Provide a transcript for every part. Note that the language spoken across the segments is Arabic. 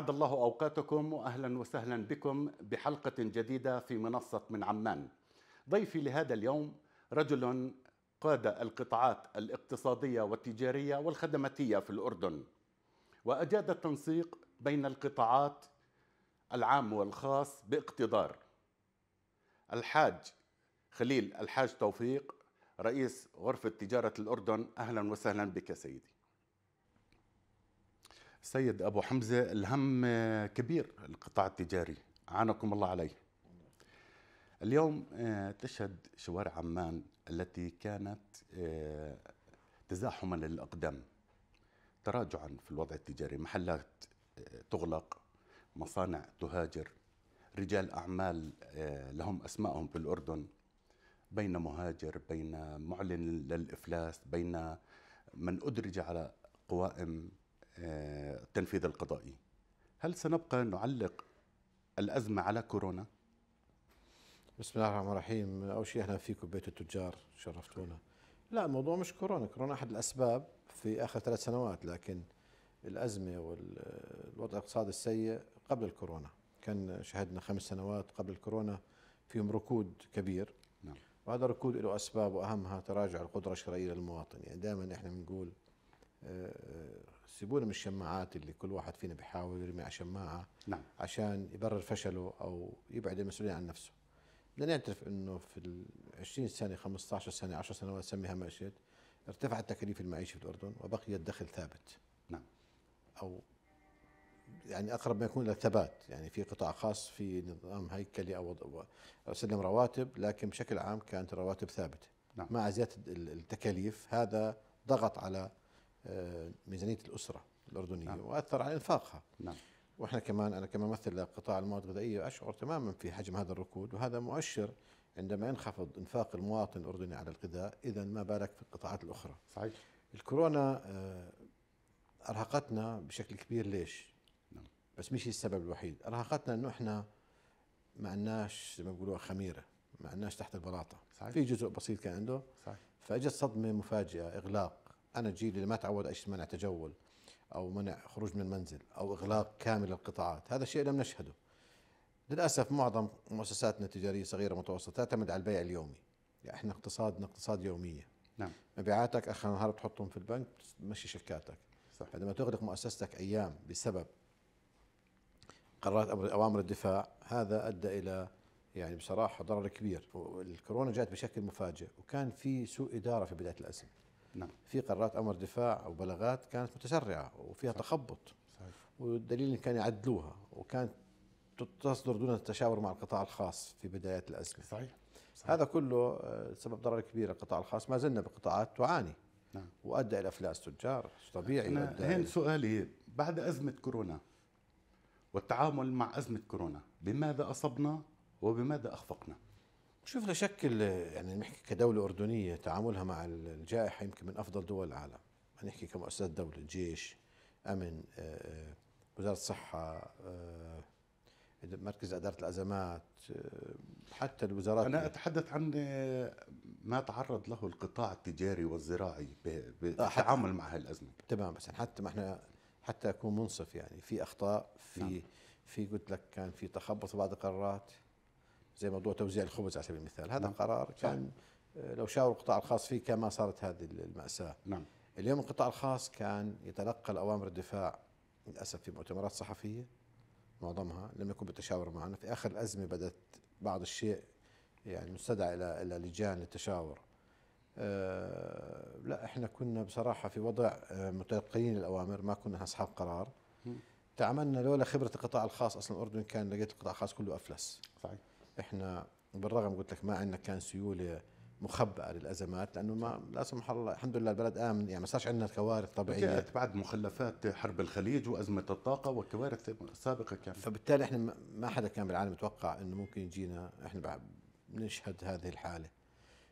أسعد الله أوقاتكم وأهلا وسهلا بكم بحلقة جديدة في منصة من عمان ضيفي لهذا اليوم رجل قاد القطاعات الاقتصادية والتجارية والخدماتية في الأردن وأجاد التنسيق بين القطاعات العام والخاص باقتدار الحاج خليل الحاج توفيق رئيس غرفة تجارة الأردن أهلا وسهلا بك سيدي سيد أبو حمزة الهم كبير القطاع التجاري عانكم الله عليه اليوم آه، تشهد شوارع عمان التي كانت آه، تزاحما للأقدام تراجعا في الوضع التجاري محلات آه، تغلق مصانع تهاجر رجال أعمال لهم أسمائهم في الأردن بين مهاجر بين معلن للإفلاس بين من أدرج على قوائم التنفيذ القضائي هل سنبقى نعلق الأزمة على كورونا؟ بسم الله الرحمن الرحيم أول شيء أهلا فيكم بيت التجار شرفتونا لا الموضوع مش كورونا كورونا أحد الأسباب في آخر ثلاث سنوات لكن الأزمة والوضع الاقتصادي السيء قبل الكورونا كان شهدنا خمس سنوات قبل الكورونا فيهم ركود كبير نعم. وهذا الركود له أسباب وأهمها تراجع القدرة الشرائية للمواطن يعني دائما إحنا بنقول آه، سيبونا من الشماعات اللي كل واحد فينا بيحاول يرمي على شماعه نعم. عشان يبرر فشله او يبعد المسؤولين عن نفسه بدنا نعترف انه في ال 20 سنه 15 سنه 10 سنوات سميها ما شئت ارتفعت تكاليف المعيشه في الاردن وبقي الدخل ثابت نعم او يعني اقرب ما يكون للثبات يعني في قطاع خاص في نظام هيكلي او سلم رواتب لكن بشكل عام كانت الرواتب ثابته نعم. مع زياده التكاليف هذا ضغط على ميزانيه الاسره الاردنيه نعم. واثر على انفاقها نعم واحنا كمان انا كممثل لقطاع المواد الغذائيه اشعر تماما في حجم هذا الركود وهذا مؤشر عندما ينخفض انفاق المواطن الاردني على الغذاء اذا ما بالك في القطاعات الاخرى صحيح الكورونا آه، ارهقتنا بشكل كبير ليش؟ نعم. بس مش السبب الوحيد ارهقتنا انه احنا ما عندناش زي ما بيقولوها خميره ما عندناش تحت البلاطه صحيح. في جزء بسيط كان عنده صحيح. فاجت صدمه مفاجئه اغلاق انا جيل اللي ما تعود اجت منع تجول او منع خروج من المنزل او اغلاق كامل القطاعات هذا الشيء لم نشهده للاسف معظم مؤسساتنا التجاريه صغيره ومتوسطه تعتمد على البيع اليومي يعني احنا اقتصادنا اقتصاد يوميه نعم مبيعاتك اخر النهار بتحطهم في البنك بتمشي شيكاتك صح عندما تغلق مؤسستك ايام بسبب قرارات اوامر الدفاع هذا ادى الى يعني بصراحه ضرر كبير والكورونا جات بشكل مفاجئ وكان في سوء اداره في بدايه الازمه نعم. في قرارات امر دفاع او بلاغات كانت متسرعه وفيها تخبط صحيح. والدليل كان يعدلوها وكانت تصدر دون التشاور مع القطاع الخاص في بدايات الازمه صحيح. صحيح. هذا كله آه، سبب ضرر كبير للقطاع الخاص ما زلنا بقطاعات تعاني نعم. وادى الى افلاس تجار طبيعي أنا هين سؤالي بعد ازمه كورونا والتعامل مع ازمه كورونا بماذا اصبنا وبماذا اخفقنا؟ شوف لا شك يعني نحكي كدولة أردنية تعاملها مع الجائحة يمكن من أفضل دول العالم نحكي كمؤسسات دولة جيش أمن آه، آه، وزارة الصحة آه، مركز إدارة الأزمات حتى الوزارات أنا أتحدث عن ما تعرض له القطاع التجاري والزراعي بالتعامل مع هالأزمة تمام بس حتى ما احنا حتى أكون منصف يعني في أخطاء في نعم. في قلت لك كان في تخبط في بعض القرارات زي موضوع توزيع الخبز على سبيل المثال هذا نعم. قرار كان آه، لو شاور القطاع الخاص فيه كان ما صارت هذه المأساة نعم. اليوم القطاع الخاص كان يتلقى الأوامر الدفاع للأسف في مؤتمرات صحفية معظمها لم يكن بالتشاور معنا في آخر الأزمة بدأت بعض الشيء يعني مستدعى إلى إلى لجان للتشاور أه لا احنا كنا بصراحه في وضع آه، متلقين الاوامر ما كنا اصحاب قرار تعاملنا لولا خبره القطاع الخاص اصلا الاردن كان لقيت القطاع الخاص كله افلس صحيح احنا بالرغم قلت لك ما عندنا كان سيوله مخبأة للأزمات لأنه ما لا سمح الله الحمد لله البلد آمن يعني ما صارش عندنا كوارث طبيعية جاءت بعد مخلفات حرب الخليج وأزمة الطاقة وكوارث سابقة كانت فبالتالي احنا ما حدا كان بالعالم يتوقع أنه ممكن يجينا احنا نشهد هذه الحالة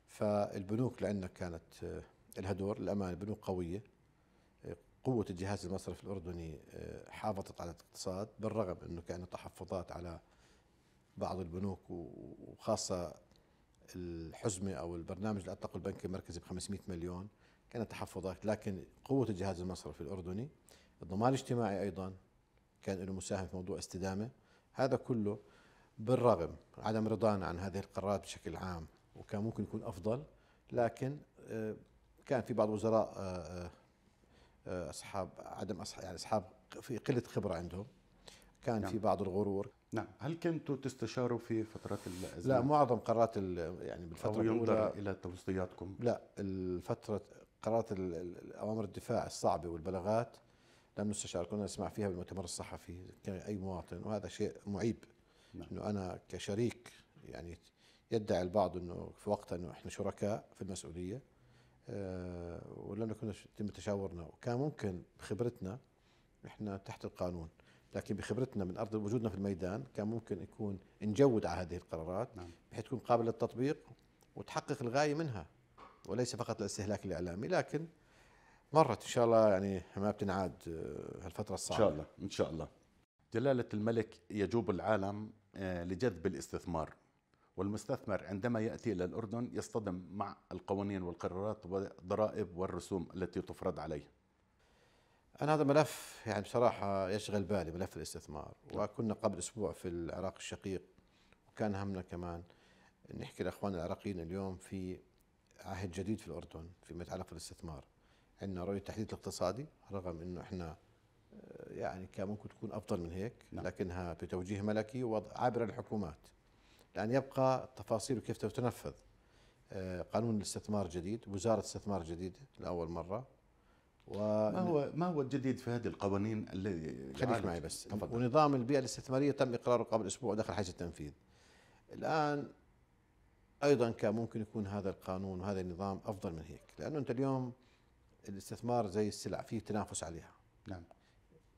فالبنوك اللي كانت آه، لها دور للأمانة بنوك قوية قوة الجهاز المصرفي الأردني آه، حافظت على الاقتصاد بالرغم أنه كان تحفظات على بعض البنوك وخاصه الحزمه او البرنامج اللي اطلقه البنك المركزي ب 500 مليون كانت تحفظات لكن قوه الجهاز المصرفي الاردني الضمان الاجتماعي ايضا كان له مساهم في موضوع استدامه هذا كله بالرغم عدم رضانا عن هذه القرارات بشكل عام وكان ممكن يكون افضل لكن آه، كان في بعض وزراء آه، آه، اصحاب عدم أصحاب يعني اصحاب في قله خبره عندهم كان نعم. في بعض الغرور نعم هل كنتوا تستشاروا في فترات الازمه لا معظم قرارات يعني بالفتره الاولى الى توصياتكم لا الفتره قرارات اوامر الدفاع الصعبه والبلاغات لم نستشار كنا نسمع فيها بالمؤتمر الصحفي كاي مواطن وهذا شيء معيب نعم. انه انا كشريك يعني يدعي البعض انه في وقتها انه احنا شركاء في المسؤوليه أه ولم نكن يتم تشاورنا وكان ممكن بخبرتنا احنا تحت القانون لكن بخبرتنا من ارض وجودنا في الميدان كان ممكن يكون نجود على هذه القرارات نعم. بحيث تكون قابله للتطبيق وتحقق الغايه منها وليس فقط الاستهلاك الاعلامي لكن مرت ان شاء الله يعني ما بتنعاد آه، هالفتره الصعبه ان شاء الله ان شاء الله جلاله الملك يجوب العالم آه، لجذب الاستثمار والمستثمر عندما ياتي الى الاردن يصطدم مع القوانين والقرارات والضرائب والرسوم التي تفرض عليه أنا هذا ملف يعني بصراحة يشغل بالي ملف الاستثمار طيب. وكنا قبل أسبوع في العراق الشقيق وكان همنا كمان نحكي لأخواننا العراقيين اليوم في عهد جديد في الأردن فيما يتعلق بالاستثمار عندنا رؤية التحديث الاقتصادي رغم أنه إحنا آه، يعني كان ممكن تكون أفضل من هيك نعم. لكنها بتوجيه ملكي وعبر الحكومات لأن يبقى تفاصيل كيف تنفذ آه، قانون الاستثمار الجديد وزارة استثمار جديدة لأول مرة و... ما هو ما هو الجديد في هذه القوانين الذي خليك معي بس تفضل. ونظام البيئه الاستثماريه تم اقراره قبل اسبوع ودخل حيز التنفيذ الان ايضا كان ممكن يكون هذا القانون وهذا النظام افضل من هيك لانه انت اليوم الاستثمار زي السلع في تنافس عليها نعم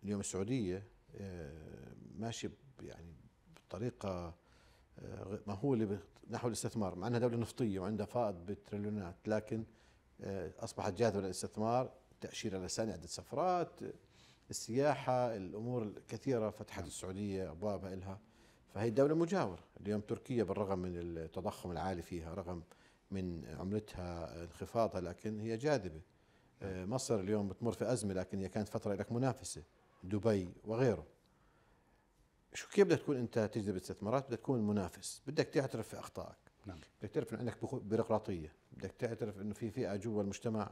اليوم السعوديه آه، ماشيه يعني بطريقه آه، مهوله نحو الاستثمار مع انها دوله نفطيه وعندها فائض بالتريليونات لكن آه، اصبحت جاذبه للاستثمار تاشيره لساني عده سفرات السياحه الامور الكثيره فتحت نعم. السعوديه ابوابها لها فهي دوله مجاوره اليوم تركيا بالرغم من التضخم العالي فيها رغم من عملتها انخفاضها لكن هي جاذبه نعم. آه، مصر اليوم بتمر في ازمه لكن هي كانت فتره لك منافسه دبي وغيره شو كيف بدك تكون انت تجذب استثمارات بدك تكون منافس بدك تعترف في اخطائك نعم. بدك تعرف انه عندك بيروقراطيه بدك تعترف انه في فئه جوا المجتمع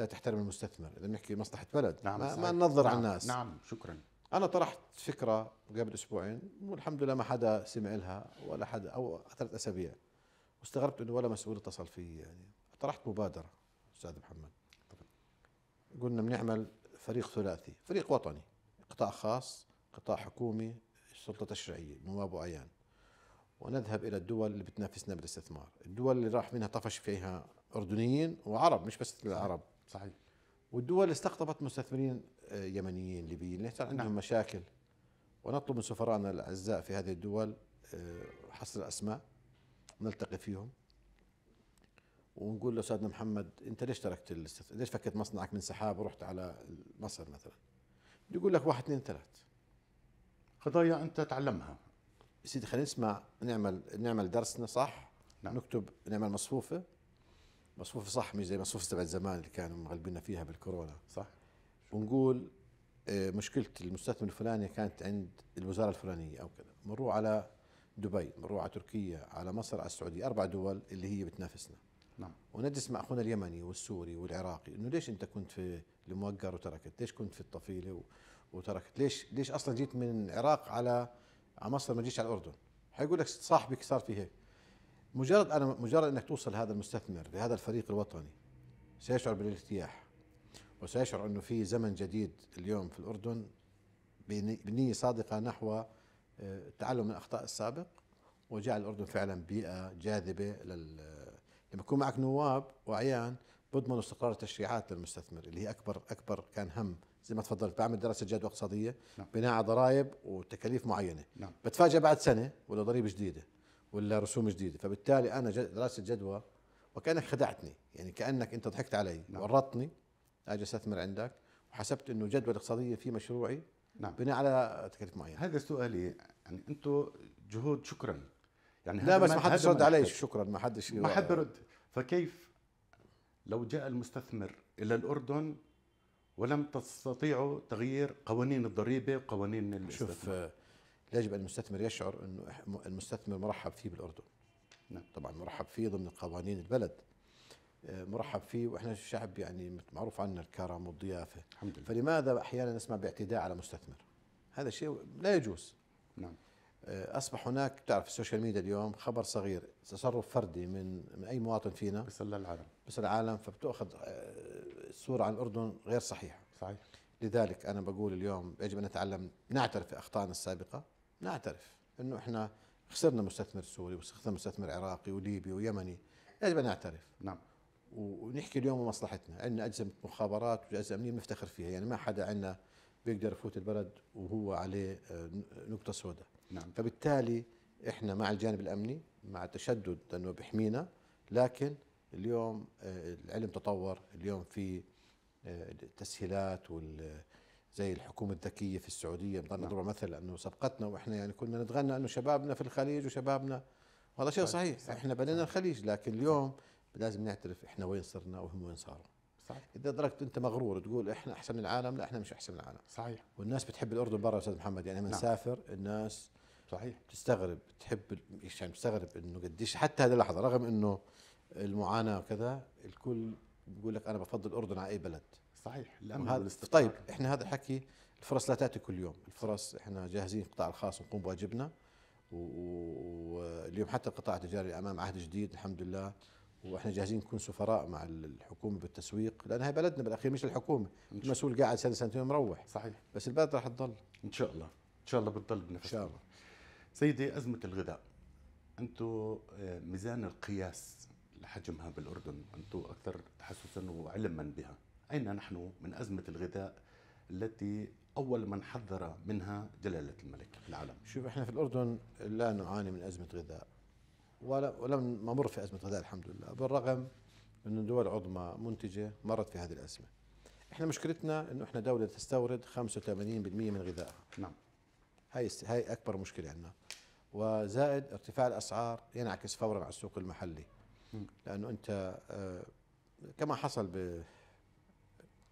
لا تحترم المستثمر اذا بنحكي مصلحه بلد نعم ما, ننظر نعم على الناس نعم شكرا انا طرحت فكره قبل اسبوعين والحمد لله ما حدا سمع لها ولا حدا او ثلاث اسابيع واستغربت انه ولا مسؤول اتصل في يعني طرحت مبادره استاذ محمد قلنا بنعمل فريق ثلاثي فريق وطني قطاع خاص قطاع حكومي سلطه تشريعيه نواب وعيان ونذهب الى الدول اللي بتنافسنا بالاستثمار الدول اللي راح منها طفش فيها اردنيين وعرب مش بس العرب صحيح والدول استقطبت مستثمرين آه، يمنيين ليبيين ليس عندهم نعم. مشاكل ونطلب من سفرائنا الاعزاء في هذه الدول آه، حصر الاسماء نلتقي فيهم ونقول لاستاذنا محمد انت ليش تركت الاستثمار؟ ليش فكت مصنعك من سحاب ورحت على مصر مثلا؟ يقول لك واحد اثنين ثلاث قضايا انت تعلمها سيدي خلينا نسمع نعمل نعمل درسنا صح نعم. نكتب نعمل مصفوفه مصفوفه صح مش زي مصفوفه تبعت زمان اللي كانوا مغلبينا فيها بالكورونا صح ونقول آه، مشكله المستثمر الفلاني كانت عند الوزاره الفلانيه او كذا مروا على دبي مروا على تركيا على مصر على السعوديه اربع دول اللي هي بتنافسنا نعم ونجلس مع اخونا اليمني والسوري والعراقي انه ليش انت كنت في الموقر وتركت ليش كنت في الطفيله وتركت ليش ليش اصلا جيت من العراق على على مصر ما جيش على الاردن حيقول لك صاحبك صار في هيك مجرد انا مجرد انك توصل هذا المستثمر لهذا الفريق الوطني سيشعر بالارتياح وسيشعر انه في زمن جديد اليوم في الاردن بنيه صادقه نحو التعلم آه، من اخطاء السابق وجعل الاردن فعلا بيئه جاذبه لل لما يكون معك نواب واعيان بضمنوا استقرار التشريعات للمستثمر اللي هي اكبر اكبر كان هم زي ما تفضلت بعمل دراسه جدوى اقتصاديه نعم. بناء على ضرائب وتكاليف معينه نعم. بتفاجئ بعد سنه ولا ضريبه جديده ولا رسوم جديده فبالتالي انا دراسه جدوى وكانك خدعتني يعني كانك انت ضحكت علي نعم. ورطتني اجي استثمر عندك وحسبت انه جدوى الاقتصاديه في مشروعي نعم. بناء على تكاليف معينه هذا سؤالي يعني انتم جهود شكرا يعني لا بس ما حدش رد علي شكرا ما حدش ما حد برد فكيف لو جاء المستثمر الى الاردن ولم تستطيعوا تغيير قوانين الضريبه وقوانين الاستثمار شوف يجب أن المستثمر يشعر أنه المستثمر مرحب فيه بالأردن نعم. طبعا مرحب فيه ضمن قوانين البلد آه، مرحب فيه واحنا شعب يعني معروف عنا الكرم والضيافه الحمد لله. فلماذا احيانا نسمع باعتداء على مستثمر هذا شيء لا يجوز نعم آه، اصبح هناك تعرف السوشيال ميديا اليوم خبر صغير تصرف فردي من من اي مواطن فينا بسل العالم بسل العالم فبتاخذ آه، صوره عن الاردن غير صحيحه صحيح لذلك انا بقول اليوم يجب ان نتعلم نعترف باخطائنا السابقه نعترف انه احنا خسرنا مستثمر سوري وخسرنا مستثمر عراقي وليبي ويمني يجب ان نعترف نعم ونحكي اليوم مصلحتنا عندنا أجهزة مخابرات واجهزه امنيه بنفتخر فيها يعني ما حدا عندنا بيقدر يفوت البلد وهو عليه آه، نقطه سوداء نعم. فبالتالي احنا مع الجانب الامني مع التشدد لانه بيحمينا لكن اليوم آه، العلم تطور اليوم في آه، التسهيلات وال زي الحكومه الذكيه في السعوديه بضل نضرب نعم. مثل انه سبقتنا واحنا يعني كنا نتغنى انه شبابنا في الخليج وشبابنا وهذا شيء صحيح صح. احنا بنينا الخليج لكن اليوم لازم نعترف احنا وين صرنا وهم وين صاروا صحيح. اذا ادركت انت مغرور تقول احنا احسن من العالم لا احنا مش احسن من العالم صحيح والناس بتحب الاردن برا استاذ محمد يعني لما نسافر نعم. الناس صحيح تستغرب تحب يعني تستغرب انه قديش حتى هذه اللحظه رغم انه المعاناه وكذا الكل بيقول لك انا بفضل الاردن على اي بلد صحيح الامن طيب احنا هذا الحكي الفرص لا تاتي كل يوم الفرص احنا جاهزين القطاع الخاص نقوم بواجبنا واليوم حتى القطاع التجاري امام عهد جديد الحمد لله واحنا جاهزين نكون سفراء مع الحكومه بالتسويق لان هي بلدنا بالاخير مش الحكومه المسؤول قاعد سنه سنتين مروح صحيح بس البلد راح تضل ان شاء الله ان شاء الله بتضل بنفس ان شاء الله سيدي ازمه الغذاء انتم آه، ميزان القياس لحجمها بالاردن انتم اكثر تحسسا وعلما بها أين نحن من أزمة الغذاء التي أول من حذر منها جلالة الملك العالم شوف احنا في الأردن لا نعاني من أزمة غذاء ولم نمر في أزمة غذاء الحمد لله بالرغم أن دول عظمى منتجة مرت في هذه الأزمة احنا مشكلتنا أنه احنا دولة تستورد 85% من غذائها نعم هاي هاي أكبر مشكلة عندنا وزائد ارتفاع الأسعار ينعكس فورا على السوق المحلي لأنه أنت آه، كما حصل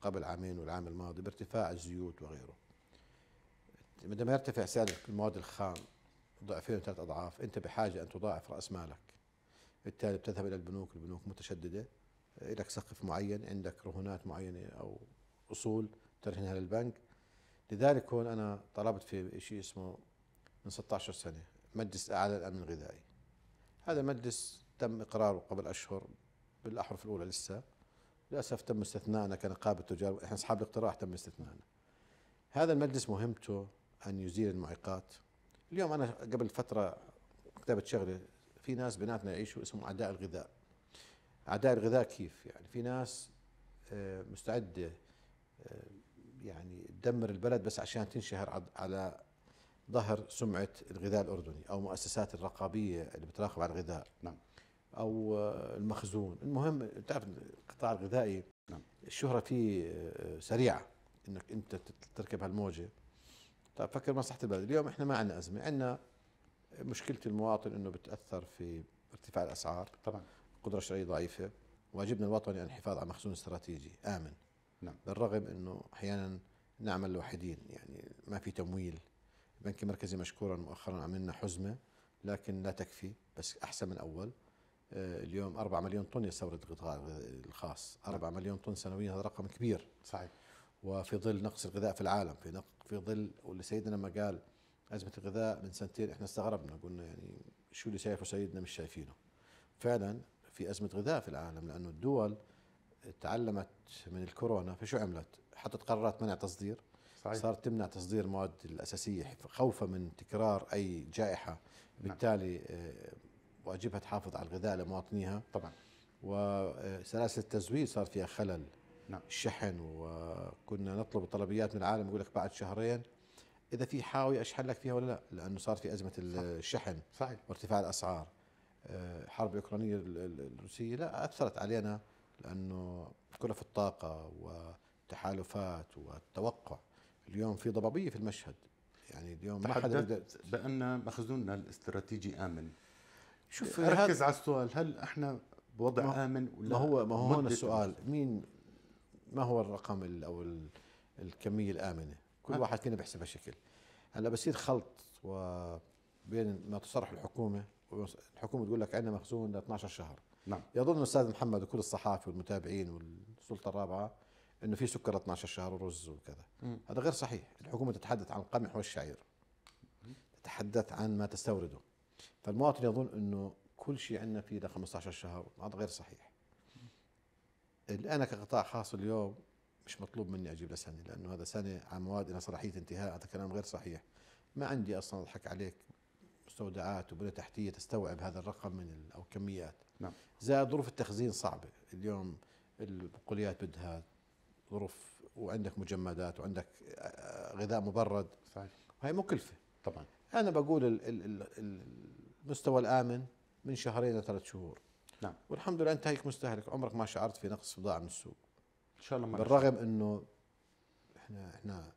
قبل عامين والعام الماضي بارتفاع الزيوت وغيره عندما يرتفع سعر المواد الخام ضعفين وثلاث اضعاف انت بحاجه ان تضاعف راس مالك بالتالي بتذهب الى البنوك البنوك متشدده لك سقف معين عندك رهونات معينه او اصول ترهنها للبنك لذلك هون انا طلبت في شيء اسمه من 16 سنه مجلس اعلى للامن الغذائي هذا مجلس تم اقراره قبل اشهر بالاحرف الاولى لسه للاسف تم استثنائنا كنقابه تجار احنا اصحاب الاقتراح تم استثنائنا هذا المجلس مهمته ان يزيل المعيقات اليوم انا قبل فتره كتبت شغله في ناس بيناتنا يعيشوا اسمهم اعداء الغذاء اعداء الغذاء كيف يعني في ناس آه، مستعده آه، يعني تدمر البلد بس عشان تنشهر على ظهر سمعه الغذاء الاردني او مؤسسات الرقابيه اللي بتراقب على الغذاء نعم او المخزون المهم تعرف القطاع الغذائي نعم. الشهره فيه آه، سريعه انك انت تركب هالموجه طيب فكر مصلحه البلد اليوم احنا ما عندنا ازمه عندنا مشكله المواطن انه بتاثر في ارتفاع الاسعار طبعا القدره الشرائيه ضعيفه واجبنا الوطني الحفاظ على مخزون استراتيجي امن نعم بالرغم انه احيانا نعمل لوحدين يعني ما في تمويل البنك المركزي مشكورا مؤخرا عملنا حزمه لكن لا تكفي بس احسن من اول آه، اليوم 4 مليون طن يستورد القطاع الخاص 4 نعم. مليون طن سنويا هذا رقم كبير صحيح وفي ظل نقص الغذاء في العالم في نق... في ظل واللي سيدنا ما قال ازمه الغذاء من سنتين احنا استغربنا قلنا يعني شو اللي شايفه سيدنا مش شايفينه فعلا في ازمه غذاء في العالم لانه الدول تعلمت من الكورونا فشو عملت؟ حطت قرارات منع تصدير صحيح. صارت تمنع تصدير المواد الاساسيه خوفا من تكرار اي جائحه نعم. بالتالي آه، واجبها تحافظ على الغذاء لمواطنيها طبعا وسلاسل التزويد صار فيها خلل نعم. الشحن وكنا نطلب الطلبيات من العالم يقول لك بعد شهرين اذا في حاويه اشحن لك فيها ولا لا لانه صار في ازمه الشحن صحيح وارتفاع الاسعار الحرب آه، الاوكرانيه الروسيه لا اثرت علينا لانه كلف الطاقه والتحالفات والتوقع اليوم في ضبابيه في المشهد يعني اليوم ما حدا بان مخزوننا الاستراتيجي امن شوف إيه، ركز على السؤال هل احنا بوضع ما امن ولا ما هو ما هو هون السؤال مين ما هو الرقم او الكميه الامنه كل أه. واحد فينا بيحسبها شكل هلا بصير خلط و بين ما تصرح الحكومه الحكومه تقول لك عندنا مخزون ل 12 شهر نعم يظن الاستاذ محمد وكل الصحافه والمتابعين والسلطه الرابعه انه في سكر 12 شهر ورز وكذا م. هذا غير صحيح الحكومه تتحدث عن القمح والشعير تتحدث عن ما تستورده فالمواطن يظن انه كل شيء عندنا فيه ل 15 شهر هذا غير صحيح انا كقطاع خاص اليوم مش مطلوب مني اجيب لسنه لانه هذا سنه على مواد لها صلاحيه انتهاء هذا كلام غير صحيح ما عندي اصلا اضحك عليك مستودعات وبنى تحتيه تستوعب هذا الرقم من او كميات نعم زائد ظروف التخزين صعبه اليوم البقوليات بدها ظروف وعندك مجمدات وعندك غذاء مبرد صحيح وهي مكلفه طبعا انا بقول المستوى الامن من شهرين لثلاث شهور نعم والحمد لله انت هيك مستهلك عمرك ما شعرت في نقص بضاعه من السوق ان شاء الله ما بالرغم انه احنا احنا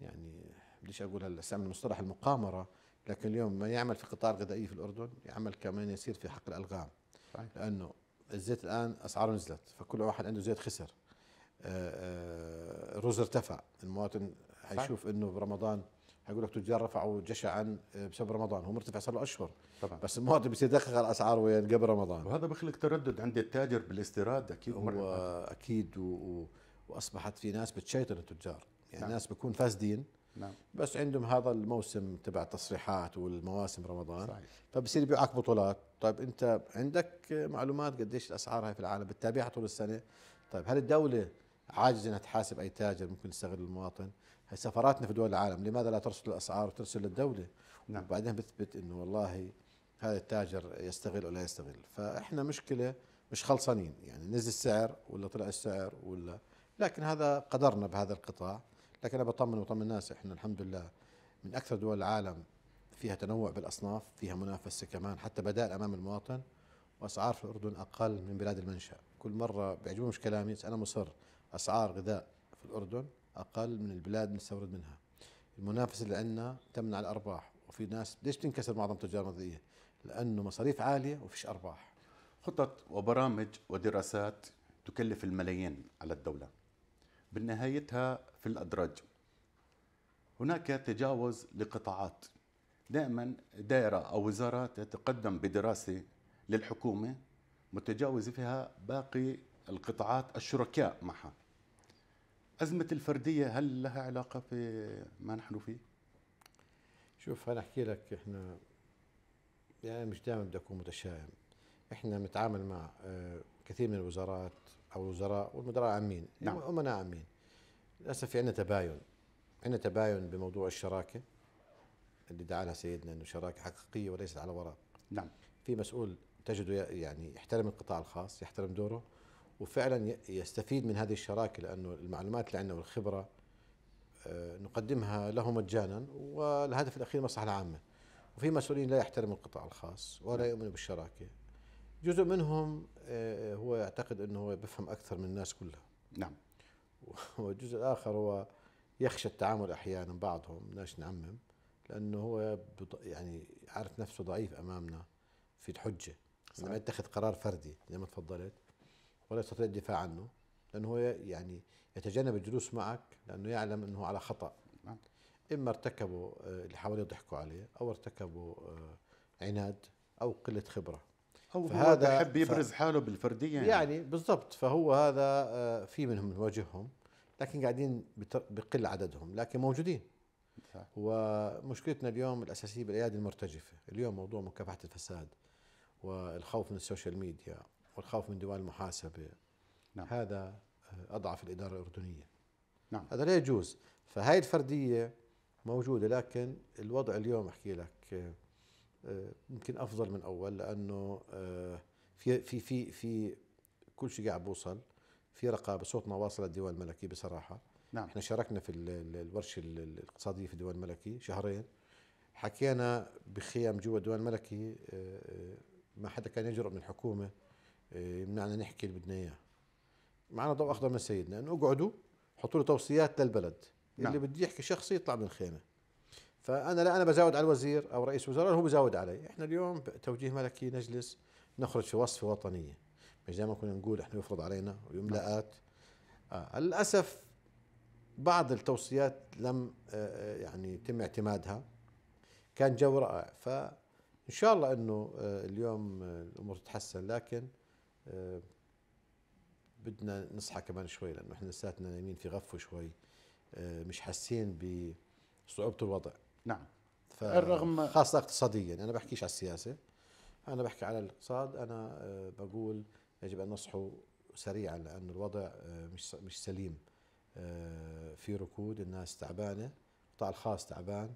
يعني بديش اقول هلا استعمل مصطلح المقامره لكن اليوم ما يعمل في قطاع الغذائي في الاردن يعمل كمان يسير في حق الالغام صحيح. لانه الزيت الان اسعاره نزلت فكل واحد عنده زيت خسر الرز آه، آه، ارتفع المواطن حيشوف انه برمضان حيقول لك تجار رفعوا جشعا آه، بسبب رمضان هو مرتفع صار له اشهر طبعا بس المواطن بصير يدقق على الاسعار وين قبل رمضان وهذا بخلق تردد عند التاجر بالاستيراد اكيد اكيد و... و... واصبحت في ناس بتشيطن التجار يعني نعم. ناس بيكون فاسدين نعم. بس عندهم هذا الموسم تبع التصريحات والمواسم رمضان صحيح. فبصير يبيعك بطولات طيب انت عندك معلومات قديش الاسعار هاي في العالم بتتابعها طول السنه طيب هل الدوله عاجزه انها تحاسب اي تاجر ممكن يستغل المواطن سفاراتنا في دول العالم لماذا لا ترسل الاسعار وترسل للدوله؟ نعم. وبعدين بثبت انه والله هذا التاجر يستغل ولا يستغل، فاحنا مشكله مش خلصانين يعني نزل السعر ولا طلع السعر ولا لكن هذا قدرنا بهذا القطاع، لكن انا بطمن وطمن الناس احنا الحمد لله من اكثر دول العالم فيها تنوع بالاصناف، فيها منافسه كمان حتى بدائل امام المواطن واسعار في الاردن اقل من بلاد المنشا، كل مره بيعجبهمش كلامي انا مصر اسعار غذاء في الاردن اقل من البلاد اللي نستورد منها المنافسه اللي عندنا تمنع الارباح وفي ناس ليش تنكسر معظم التجار المنزليه لانه مصاريف عاليه وفيش ارباح خطط وبرامج ودراسات تكلف الملايين على الدوله بنهايتها في الادراج هناك تجاوز لقطاعات دائما دائره او وزاره تتقدم بدراسه للحكومه متجاوزه فيها باقي القطاعات الشركاء معها أزمة الفردية هل لها علاقة في ما نحن فيه؟ شوف أنا أحكي لك إحنا يعني مش دائما بدي أكون متشائم إحنا بنتعامل مع آه، كثير من الوزارات أو الوزراء والمدراء عامين نعم. أمناء عامين للأسف في عندنا تباين عندنا تباين بموضوع الشراكة اللي دعا لها سيدنا أنه شراكة حقيقية وليست على ورق نعم في مسؤول تجده يعني يحترم القطاع الخاص يحترم دوره وفعلا يستفيد من هذه الشراكه لانه المعلومات اللي عندنا والخبره آه، نقدمها له مجانا والهدف الاخير المصلحه العامه وفي مسؤولين لا يحترم القطاع الخاص ولا يؤمنوا بالشراكه جزء منهم آه، آه، هو يعتقد انه هو بفهم اكثر من الناس كلها نعم والجزء الاخر هو يخشى التعامل احيانا بعضهم بدناش نعمم لانه هو يعني عارف نفسه ضعيف امامنا في الحجه لما يتخذ قرار فردي زي ما تفضلت ولا يستطيع الدفاع عنه لأنه هو يعني يتجنب الجلوس معك لأنه يعلم أنه على خطأ نعم. إما ارتكبوا آه، اللي حواليه ضحكوا عليه أو ارتكبوا آه، عناد أو قلة خبرة أو فهذا هو بحب يبرز ف... حاله بالفردية يعني, يعني بالضبط فهو هذا آه، في منهم من لكن قاعدين بقل عددهم لكن موجودين صح. ومشكلتنا اليوم الأساسية بالأيادي المرتجفة اليوم موضوع مكافحة الفساد والخوف من السوشيال ميديا والخوف من دول المحاسبة نعم. هذا آه، أضعف الإدارة الأردنية نعم. هذا لا يجوز فهاي الفردية موجودة لكن الوضع اليوم أحكي لك آه، آه، يمكن أفضل من أول لأنه في في في في كل شيء قاعد بوصل في رقابة صوتنا واصل الديوان الملكي بصراحة نعم. احنا شاركنا في الورشة الاقتصادية في الديوان الملكي شهرين حكينا بخيام جوا الديوان الملكي ما حدا كان يجرؤ من الحكومة يمنعنا إيه، نحكي اللي بدنا اياه معنا ضوء اخضر من سيدنا انه اقعدوا حطوا له توصيات للبلد نعم. اللي بده يحكي شخصي يطلع من الخيمه فانا لا انا بزاود على الوزير او رئيس وزراء هو بزاود علي احنا اليوم توجيه ملكي نجلس نخرج في وصفه وطنيه مش زي ما كنا نقول احنا يفرض علينا ويملاءات نعم. آه. للاسف بعض التوصيات لم آه، آه، يعني يتم اعتمادها كان جو رائع فان شاء الله انه آه، اليوم الامور تتحسن لكن آه، بدنا نصحى كمان شوي لانه احنا لساتنا نايمين في غفوه شوي آه، مش حاسين بصعوبه الوضع نعم ف... الرغم خاصه اقتصاديا انا بحكيش على السياسه انا بحكي على الاقتصاد انا آه، بقول يجب ان نصحوا سريعا لأن الوضع مش مش سليم في ركود الناس تعبانه القطاع الخاص تعبان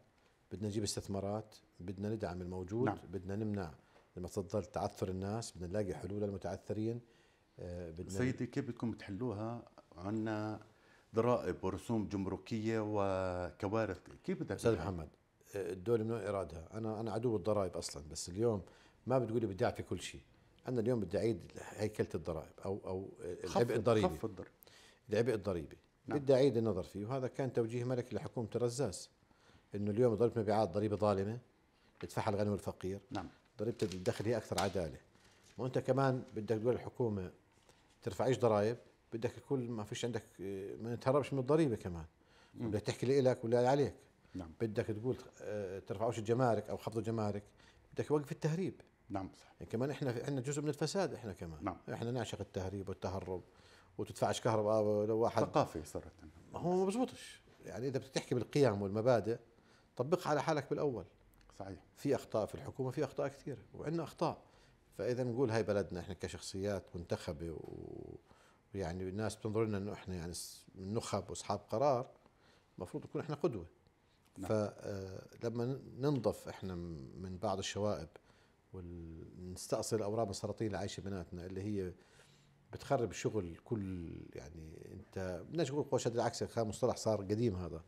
بدنا نجيب استثمارات بدنا ندعم الموجود نعم. بدنا نمنع لما تضل تعثر الناس بدنا نلاقي حلول للمتعثرين آه، بدنا سيدي كيف بدكم تحلوها عنا ضرائب ورسوم جمركيه وكوارث كيف بدك استاذ محمد آه، الدوله من ارادها انا انا عدو الضرائب اصلا بس اليوم ما بتقولي بدي اعفي كل شيء انا اليوم بدي اعيد هيكله الضرائب او او آه، العبء الضريبي العبء الضريبي نعم. بدي اعيد النظر فيه وهذا كان توجيه ملكي لحكومه الرزاز انه اليوم ضريبه مبيعات ضريبه ظالمه يدفعها الغني والفقير نعم ضريبه الدخل هي اكثر عداله ما انت كمان بدك تقول الحكومه ترفعيش ضرائب بدك يكون ما فيش عندك ما نتهربش من الضريبه كمان بدك تحكي لي لك ولا عليك نعم. بدك تقول آه، ترفعوش الجمارك او خفضوا الجمارك بدك توقف التهريب نعم صح يعني كمان احنا عندنا جزء من الفساد احنا كمان نعم. احنا نعشق التهريب والتهرب وتدفعش كهرباء لو واحد ثقافي صارت هو ما بزبطش يعني اذا بدك تحكي بالقيم والمبادئ طبقها على حالك بالاول صحيح في اخطاء في الحكومه في اخطاء كثيره وعندنا اخطاء فاذا نقول هاي بلدنا احنا كشخصيات منتخبه ويعني الناس بتنظر لنا انه احنا يعني من نخب واصحاب قرار المفروض نكون احنا قدوه نعم. فلما آه، ننظف احنا من بعض الشوائب ونستأصل الاورام السرطانيه اللي عايشه بيناتنا اللي هي بتخرب الشغل كل يعني انت بدناش نقول قوشه العكس كان مصطلح صار قديم هذا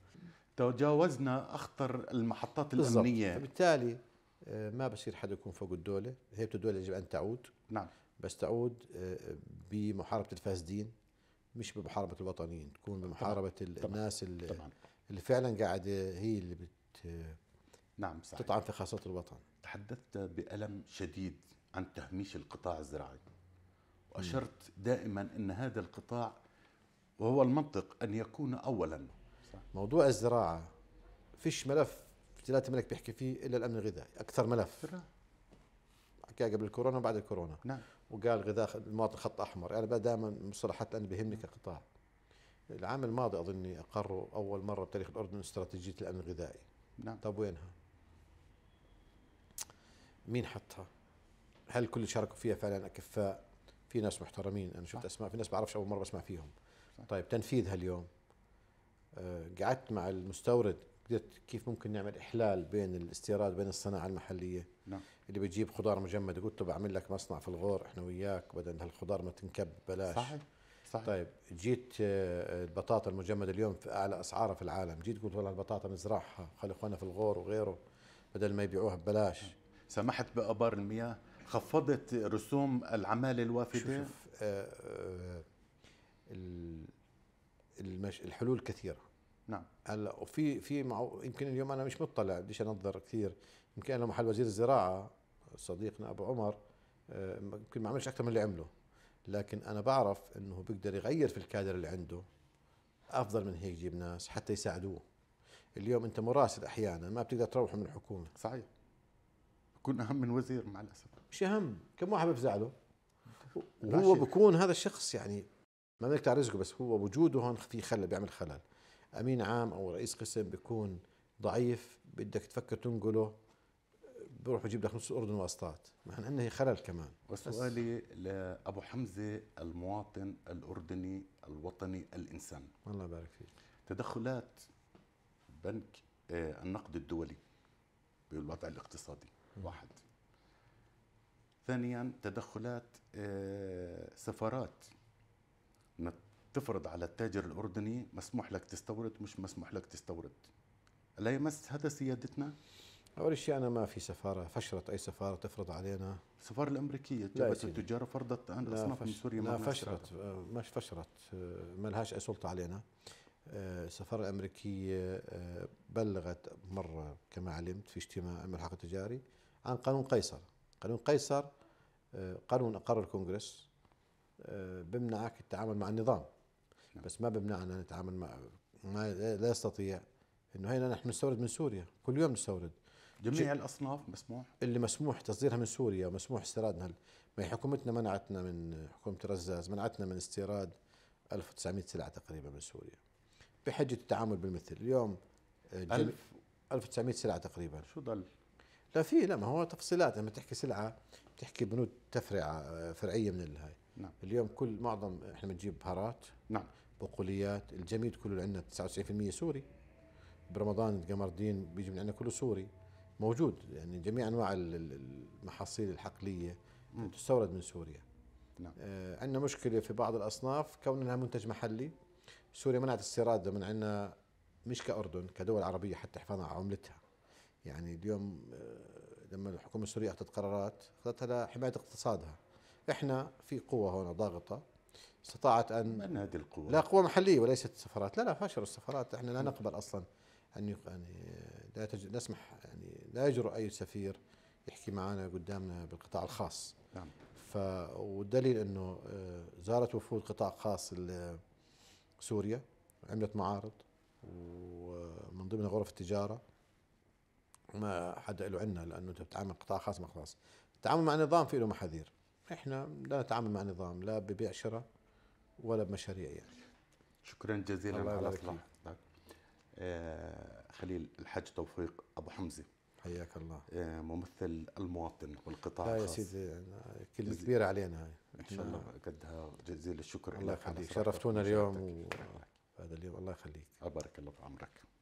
تجاوزنا اخطر المحطات الامنيه فبالتالي آه، ما بصير حدا يكون فوق الدوله هي الدوله يجب ان تعود نعم بس تعود آه، بمحاربه الفاسدين مش بمحاربه الوطنيين تكون بمحاربه طبعًا. الناس اللي, طبعًا. اللي فعلا قاعده هي اللي بت نعم صحيح. تطعن في خاصه الوطن تحدثت بألم شديد عن تهميش القطاع الزراعي وأشرت دائما أن هذا القطاع وهو المنطق أن يكون أولا صح. موضوع الزراعه فيش ملف جلالة الملك بيحكي فيه الا الامن الغذائي اكثر ملف حكى قبل الكورونا وبعد الكورونا نعم وقال غذاء المواطن خط احمر انا دائما مصطلحات انا بيهمني كقطاع العام الماضي اظني اقروا اول مره بتاريخ الاردن استراتيجيه الامن الغذائي نعم طب وينها؟ مين حطها؟ هل كل شاركوا فيها فعلا اكفاء؟ في ناس محترمين انا شفت اسماء في ناس بعرفش اول مره بسمع فيهم صح. طيب تنفيذها اليوم آه، قعدت مع المستورد قدرت كيف ممكن نعمل احلال بين الاستيراد وبين الصناعه المحليه نعم اللي بتجيب خضار مجمده قلت له بعمل لك مصنع في الغور احنا وياك بدل هالخضار ما تنكب ببلاش صحيح صحيح طيب جيت آه، البطاطا المجمده اليوم في اعلى اسعارها في العالم جيت قلت والله البطاطا نزرعها خلي اخواننا في الغور وغيره بدل ما يبيعوها ببلاش نعم. سمحت بابار المياه خفضت رسوم العماله الوافده شوف آه آه المش... الحلول كثيره نعم هلا وفي في معو... يمكن اليوم انا مش مطلع بديش انظر كثير يمكن انا محل وزير الزراعه صديقنا ابو عمر آه، يمكن ما عملش اكثر من اللي عمله لكن انا بعرف انه بيقدر يغير في الكادر اللي عنده افضل من هيك يجيب ناس حتى يساعدوه اليوم انت مراسل احيانا ما بتقدر تروحه من الحكومه صحيح بكون اهم من وزير مع الاسف مش اهم كم واحد بفزع له وهو بكون هذا الشخص يعني ما بدك رزقه بس هو وجوده هون في خلل بيعمل خلل امين عام او رئيس قسم بيكون ضعيف بدك تفكر تنقله بروح بجيب لك نص الاردن واسطات ما احنا عندنا خلل كمان وسؤالي لابو حمزه المواطن الاردني الوطني الانسان الله يبارك فيك تدخلات بنك آه، النقد الدولي بالوضع الاقتصادي واحد ثانيا تدخلات آه، سفارات تفرض على التاجر الأردني مسموح لك تستورد مش مسموح لك تستورد لا يمس هذا سيادتنا؟ أول شيء أنا ما في سفارة فشلت أي سفارة تفرض علينا السفارة الأمريكية جابت التجارة فرضت أن أصناف من سوريا لا فشلت ما فشلت ما لهاش أي سلطة علينا السفارة آه، الأمريكية آه، بلغت مرة كما علمت في اجتماع الملحق التجاري عن قانون قيصر قانون قيصر آه، قانون أقر الكونغرس بمنعك التعامل مع النظام نعم. بس ما بمنعنا نتعامل مع ما لا يستطيع انه هينا نحن نستورد من سوريا كل يوم نستورد جميع الاصناف مسموح اللي مسموح تصديرها من سوريا ومسموح استيرادها ما هي حكومتنا منعتنا من حكومه رزاز منعتنا من استيراد 1900 سلعه تقريبا من سوريا بحجه التعامل بالمثل اليوم 1900 آه، سلعه تقريبا شو ضل لا في لا ما هو تفصيلات لما تحكي سلعه بتحكي بنود تفرعه آه، فرعيه من الهاي نعم. اليوم كل معظم احنا بنجيب بهارات نعم بقوليات الجميد كله عندنا 99% سوري برمضان قمر الدين بيجي من عندنا كله سوري موجود يعني جميع انواع المحاصيل الحقليه تستورد من سوريا نعم آه، عندنا مشكله في بعض الاصناف كون انها منتج محلي سوريا منعت استيراد من عندنا مش كاردن كدول عربيه حتى حفاظا على عملتها يعني اليوم آه، لما الحكومه السوريه اخذت قرارات اخذتها لحمايه اقتصادها احنا في قوه هون ضاغطه استطاعت ان من هذه القوى؟ لا قوى محليه وليست سفارات، لا لا فاشر السفارات احنا لا نقبل اصلا ان يعني لا تج... نسمح يعني لا يجرؤ اي سفير يحكي معنا قدامنا بالقطاع الخاص. نعم. ف والدليل انه آه، زارت وفود قطاع خاص سوريا عملت معارض ومن ضمن غرف التجاره ما حدا له عنا لانه انت بتتعامل قطاع خاص مع خلاص التعامل مع نظام في له محاذير احنا لا نتعامل مع نظام لا ببيع شراء ولا بمشاريع يعني شكرا جزيلا على الله طيب. آه، خليل الحاج توفيق ابو حمزه حياك الله آه، ممثل المواطن والقطاع لا يا سيدي كلمه كبيره علينا هاي ان شاء الله قدها جزيل الشكر الله يخليك شرفتونا اليوم وهذا اليوم الله يخليك بارك الله في عمرك